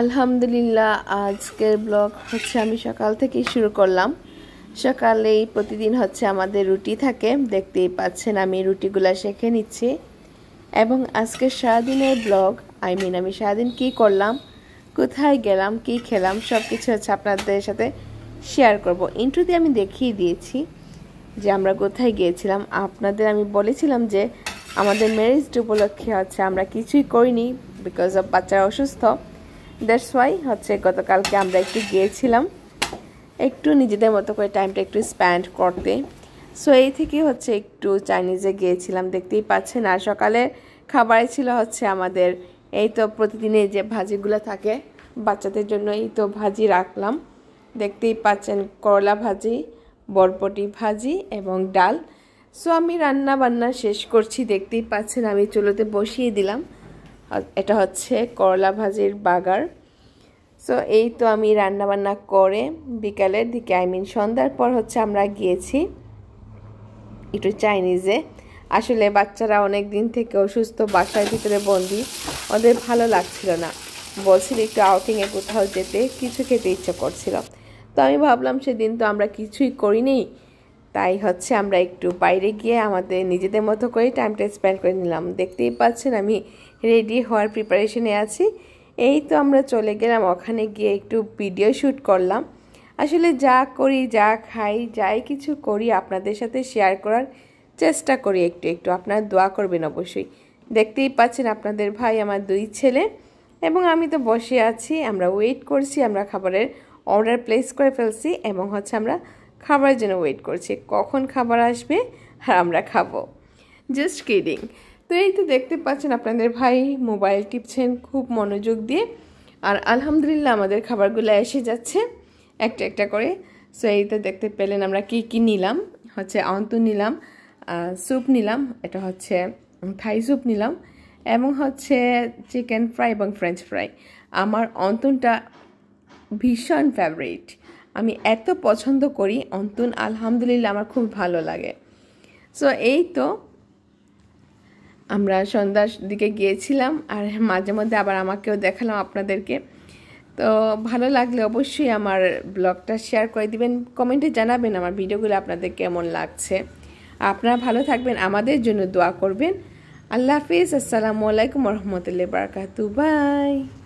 আলহামদুলিল্লাহ আজকের ব্লগ হচ্ছে আমি সকাল থেকেই শুরু করলাম সকালেই প্রতিদিন হচ্ছে আমাদের রুটি থাকে দেখতেই পাচ্ছেন আমি রুটিগুলা শেখে নিচ্ছি এবং আজকে সারাদিনের ব্লগ আই মিন আমি সারাদিন কি করলাম কোথায় গেলাম কি খেলাম সব কিছু হচ্ছে আপনাদের সাথে শেয়ার করব ইন্ট্রোতে আমি দেখিয়ে দিয়েছি যে আমরা কোথায় গিয়েছিলাম আপনাদের আমি বলেছিলাম যে আমাদের ম্যারেজ উপলক্ষে হচ্ছে আমরা কিছুই করিনি বিকজ অফ বাচ্চারা অসুস্থ দ্যাটস ওয়াই হচ্ছে গতকালকে আমরা একটু গিয়েছিলাম একটু নিজেদের মতো করে টাইমটা একটু স্প্যান্ড করতে সো এই থেকে হচ্ছে একটু চাইনিজে গিয়েছিলাম দেখতেই পাচ্ছেন আর সকালে খাবারে ছিল হচ্ছে আমাদের এই তো প্রতিদিনে যে ভাজিগুলো থাকে বাচ্চাদের জন্য এই তো ভাজি রাখলাম দেখতেই পাচ্ছেন করলা ভাজি বরবটি ভাজি এবং ডাল সো আমি রান্না বান্না শেষ করছি দেখতেই পাচ্ছেন আমি চুলোতে বসিয়ে দিলাম এটা হচ্ছে করলা ভাজির বাগার সো এই তো আমি রান্নাবান্না করে বিকালের দিকে আই মিন সন্ধ্যার পর হচ্ছে আমরা গিয়েছি একটু চাইনিজে আসলে বাচ্চারা অনেক দিন থেকে অসুস্থ বাসার ভিতরে বন্দি ওদের ভালো লাগছিল না বলছিল একটু আউটিংয়ে কোথাও যেতে কিছু খেতে ইচ্ছা করছিল তো আমি ভাবলাম সেদিন তো আমরা কিছুই করিনি তাই হচ্ছে আমরা একটু বাইরে গিয়ে আমাদের নিজেদের মতো করে টাইমটা স্পেন্ড করে নিলাম দেখতেই পাচ্ছেন আমি রেডি হওয়ার প্রিপারেশনে আছি এই তো আমরা চলে গেলাম ওখানে গিয়ে একটু ভিডিও শ্যুট করলাম আসলে যা করি যা খাই যাই কিছু করি আপনাদের সাথে শেয়ার করার চেষ্টা করি একটু একটু আপনারা দোয়া করবেন অবশ্যই দেখতেই পাচ্ছেন আপনাদের ভাই আমার দুই ছেলে এবং আমি তো বসে আছি আমরা ওয়েট করছি আমরা খাবারের অর্ডার প্লেস করে ফেলছি এবং হচ্ছে আমরা খাবারের জন্য ওয়েট করছি কখন খাবার আসবে আর আমরা খাবো জাস্ট কিডিং তো এই তো দেখতে পাচ্ছেন আপনাদের ভাই মোবাইল টিপছেন খুব মনোযোগ দিয়ে আর আলহামদুলিল্লাহ আমাদের খাবারগুলো এসে যাচ্ছে একটা একটা করে সো এই তো দেখতে পেলেন আমরা কি কি নিলাম হচ্ছে অন্ত নিলাম স্যুপ নিলাম এটা হচ্ছে থাই স্যুপ নিলাম এবং হচ্ছে চিকেন ফ্রাই এবং ফ্রেঞ্চ ফ্রাই আমার অন্তনটা ভীষণ ফেভারিট আমি এত পছন্দ করি অন্তন আলহামদুলিল্লাহ আমার খুব ভালো লাগে সো এই তো আমরা সন্ধ্যার দিকে গিয়েছিলাম আর মাঝে মধ্যে আবার আমাকেও দেখালাম আপনাদেরকে তো ভালো লাগলে অবশ্যই আমার ব্লগটা শেয়ার করে দিবেন কমেন্টে জানাবেন আমার ভিডিওগুলো আপনাদের কেমন লাগছে আপনারা ভালো থাকবেন আমাদের জন্য দোয়া করবেন আল্লাহ হাফিজ আসসালামু আলাইকুম রহমতুল্লাহ বারকাতু বাই